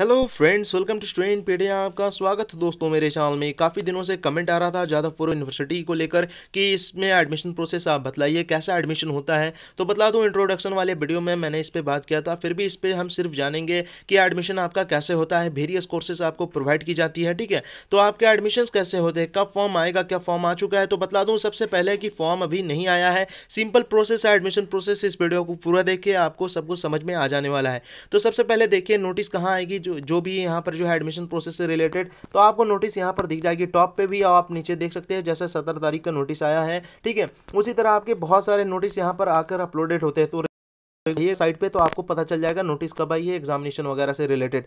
hello friends welcome to Studentpedia आपका स्वागत दोस्तों मेरे चैनल में काफ़ी दिनों से कमेंट आ रहा था जादवपुर यूनिवर्सिटी को लेकर कि इसमें एडमिशन प्रोसेस आप बताइए कैसा एडमिशन होता है तो बता दूँ इंट्रोडक्शन वाले वीडियो में मैंने इस पर बात किया था फिर भी इस पर हम सिर्फ जानेंगे कि एडमिशन आपका कैसे होता है वेरियस कोर्सेज आपको प्रोवाइड की जाती है ठीक है तो आपके एडमिशन कैसे होते हैं कब फॉर्म आएगा क्या फॉर्म आ चुका है तो बता दूँ सबसे पहले कि फॉर्म अभी नहीं आया है सिंपल प्रोसेस है एडमिशन प्रोसेस इस वीडियो को पूरा देखिए आपको सब कुछ समझ में आ जाने वाला है तो सबसे पहले देखिए नोटिस कहाँ आएगी जो जो भी यहाँ पर जो है एडमिशन प्रोसेस से रिलेटेड तो आपको नोटिस यहाँ पर दिख जाएगी टॉप पे भी आप नीचे देख सकते हैं जैसे सत्रह तारीख का नोटिस आया है ठीक है उसी तरह आपके बहुत सारे नोटिस यहाँ पर आकर अपलोडेड होते हैं तो ये साइट पे तो आपको पता चल जाएगा नोटिस कब आई है एग्जामिनेशन वगैरह से रिलेटेड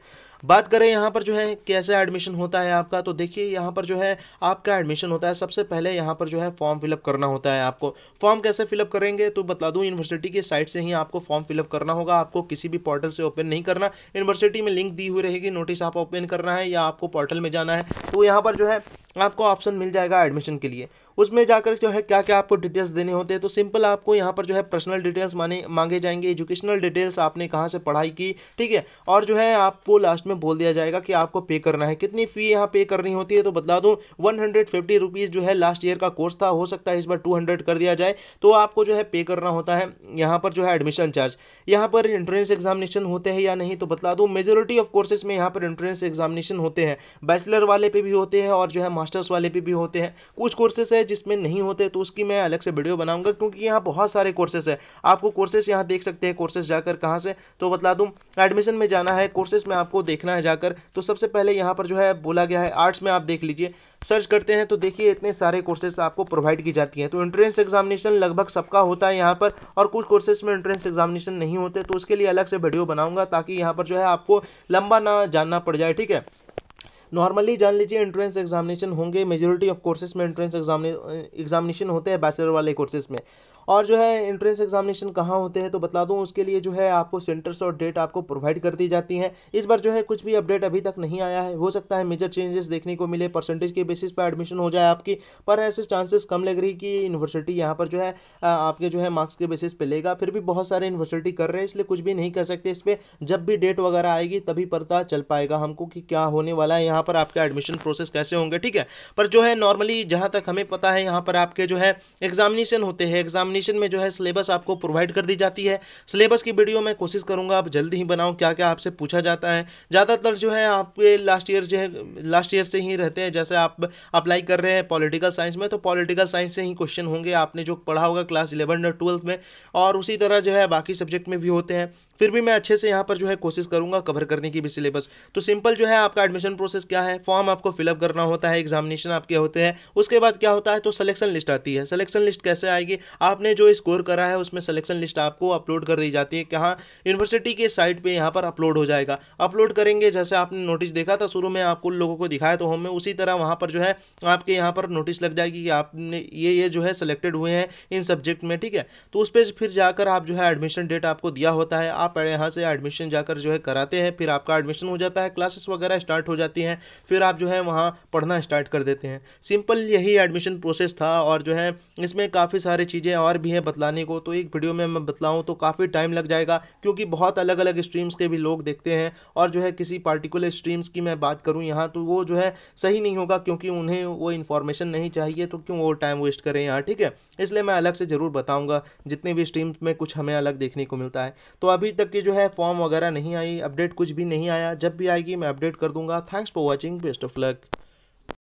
बात करें यहाँ पर जो है कैसे एडमिशन होता है आपका तो देखिए यहाँ पर जो है आपका एडमिशन होता है सबसे पहले यहाँ पर जो है फॉर्म फिलअप करना होता है आपको फॉर्म कैसे फिलअप करेंगे तो बता दूँ यूनिवर्सिटी की साइट से ही आपको फॉर्म फिलअप करना होगा आपको किसी भी पोर्टल से ओपन नहीं करना यूनिवर्सिटी में लिंक दी हुई रहेगी नोटिस आप ओपन करना है या आपको पोर्टल में जाना है तो यहाँ पर जो है आपको ऑप्शन मिल जाएगा एडमिशन के लिए उसमें जाकर जो है क्या क्या आपको डिटेल्स देने होते हैं तो सिंपल आपको यहाँ पर जो है पर्सनल डिटेल्स माने मांगे जाएंगे एजुकेशनल डिटेल्स आपने कहाँ से पढ़ाई की ठीक है और जो है आपको लास्ट में बोल दिया जाएगा कि आपको पे करना है कितनी फ़ी यहाँ पे करनी होती है तो बता दूँ वन हंड्रेड जो है लास्ट ईयर का कोर्स था हो सकता है इस बार टू कर दिया जाए तो आपको जो है पे करना होता है यहाँ पर जो है एडमिशन चार्ज यहाँ पर एंट्रेंस एग्जामिनेशन होते हैं या नहीं तो बता दूँ मेजोरिटी ऑफ कोर्सेज में यहाँ पर एंट्रेंस एग्जामिनेशन होते हैं बैचलर वाले पे भी होते हैं और जो है मास्टर्स वाले पे भी होते हैं कुछ कोर्सेस है जिसमें नहीं होते तो उसकी मैं अलग से वीडियो बनाऊंगा क्योंकि यहाँ बहुत सारे कोर्सेज है आपको कोर्सेज यहाँ देख सकते हैं कोर्सेज जाकर कहाँ से तो बता दूँ एडमिशन में जाना है कोर्सेज में आपको देखना है जाकर तो सबसे पहले यहाँ पर जो है बोला गया है आर्ट्स में आप देख लीजिए सर्च करते हैं तो देखिए इतने सारे कोर्सेज आपको प्रोवाइड की जाती हैं तो एंट्रेंस एग्जामिनेशन लगभग सबका होता है यहाँ पर और कुछ कोर्सेज में एंट्रेंस एग्जामिनेशन नहीं होते तो उसके लिए अलग से वीडियो बनाऊंगा ताकि यहाँ पर जो है आपको लंबा ना जानना पड़ जाए ठीक है नॉर्मली जान लीजिए एंट्रेंस एग्जामिनेशन होंगे मेजोरिटी ऑफ कोर्सेज में एंट्रेंस एग्जामिनेशन होते हैं बैचलर वाले कोर्सेज में और जो है एंट्रेंस एग्जामिनेशन कहाँ होते हैं तो बता दूँ उसके लिए जो है आपको सेंटर्स और डेट आपको प्रोवाइड कर दी जाती हैं इस बार जो है कुछ भी अपडेट अभी तक नहीं आया है हो सकता है मेजर चेंजेस देखने को मिले परसेंटेज के बेसिस पर एडमिशन हो जाए आपकी पर ऐसे चांसेस कम लग रही कि यूनिवर्सिटी यहाँ पर जो है आपके जो है मार्क्स के बेसिस पर लेगा फिर भी बहुत सारे यूनिवर्सिटी कर रहे हैं इसलिए कुछ भी नहीं कर सकते इस पर जब भी डेट वगैरह आएगी तभी पता चल पाएगा हमको कि क्या होने वाला है यहाँ पर आपका एडमिशन प्रोसेस कैसे होंगे ठीक है पर जो है नॉर्मली जहाँ तक हमें पता है यहाँ पर आपके जो है एग्जामिनेशन होते हैं एग्जामिनेशन एग्जामिनेशन में जो है सिलेबस आपको प्रोवाइड कर दी जाती है सिलेबस की वीडियो मैं कोशिश करूँगा आप जल्दी ही बनाऊँ क्या क्या आपसे पूछा जाता है ज़्यादातर जो है आपके लास्ट ईयर जो है लास्ट ईयर से ही रहते हैं जैसे आप अप्लाई कर रहे हैं पॉलिटिकल साइंस में तो पॉलिटिकल साइंस से ही क्वेश्चन होंगे आपने जो पढ़ा होगा क्लास इलेवन और ट्वेल्थ में और उसी तरह जो है बाकी सब्जेक्ट में भी होते हैं फिर भी मैं अच्छे से यहाँ पर जो है कोशिश करूँगा कवर करने की भी सिलेबस तो सिंपल जो है आपका एडमिशन प्रोसेस क्या है फॉर्म आपको फिलअप करना होता है एग्जामिनेशन आपके होते हैं उसके बाद क्या होता है तो सलेक्शन लिस्ट आती है सलेक्शन लिस्ट कैसे आएगी आप आपने जो स्कोर करा है उसमें सिलेक्शन लिस्ट आपको अपलोड कर दी जाती है कहाँ यूनिवर्सिटी के साइट पर यहाँ पर अपलोड हो जाएगा अपलोड करेंगे जैसे आपने नोटिस देखा था शुरू में आपको लोगों को दिखाया तो हमें उसी तरह वहाँ पर जो है आपके यहाँ पर नोटिस लग जाएगी कि आपने ये ये जो है सिलेक्टेड हुए हैं इन सब्जेक्ट में ठीक है तो उस पर फिर जाकर आप जो है एडमिशन डेट आपको दिया होता है आप यहाँ से एडमिशन जाकर जो है कराते हैं फिर आपका एडमिशन हो जाता है क्लासेस वगैरह स्टार्ट हो जाती हैं फिर आप जो है वहाँ पढ़ना स्टार्ट कर देते हैं सिंपल यही एडमिशन प्रोसेस था और जो है इसमें काफ़ी सारी चीज़ें और और भी हैं बतलाने को तो एक वीडियो में मैं बतलाऊँ तो काफ़ी टाइम लग जाएगा क्योंकि बहुत अलग अलग स्ट्रीम्स के भी लोग देखते हैं और जो है किसी पार्टिकुलर स्ट्रीम्स की मैं बात करूँ यहाँ तो वो जो है सही नहीं होगा क्योंकि उन्हें वो इन्फॉर्मेशन नहीं चाहिए तो क्यों वो टाइम वेस्ट करें यहाँ ठीक है इसलिए मैं अलग से ज़रूर बताऊँगा जितने भी स्ट्रीम्स में कुछ हमें अलग देखने को मिलता है तो अभी तक की जो है फॉर्म वगैरह नहीं आई अपडेट कुछ भी नहीं आया जब भी आएगी मैं अपडेट कर दूंगा thanks for watching best of luck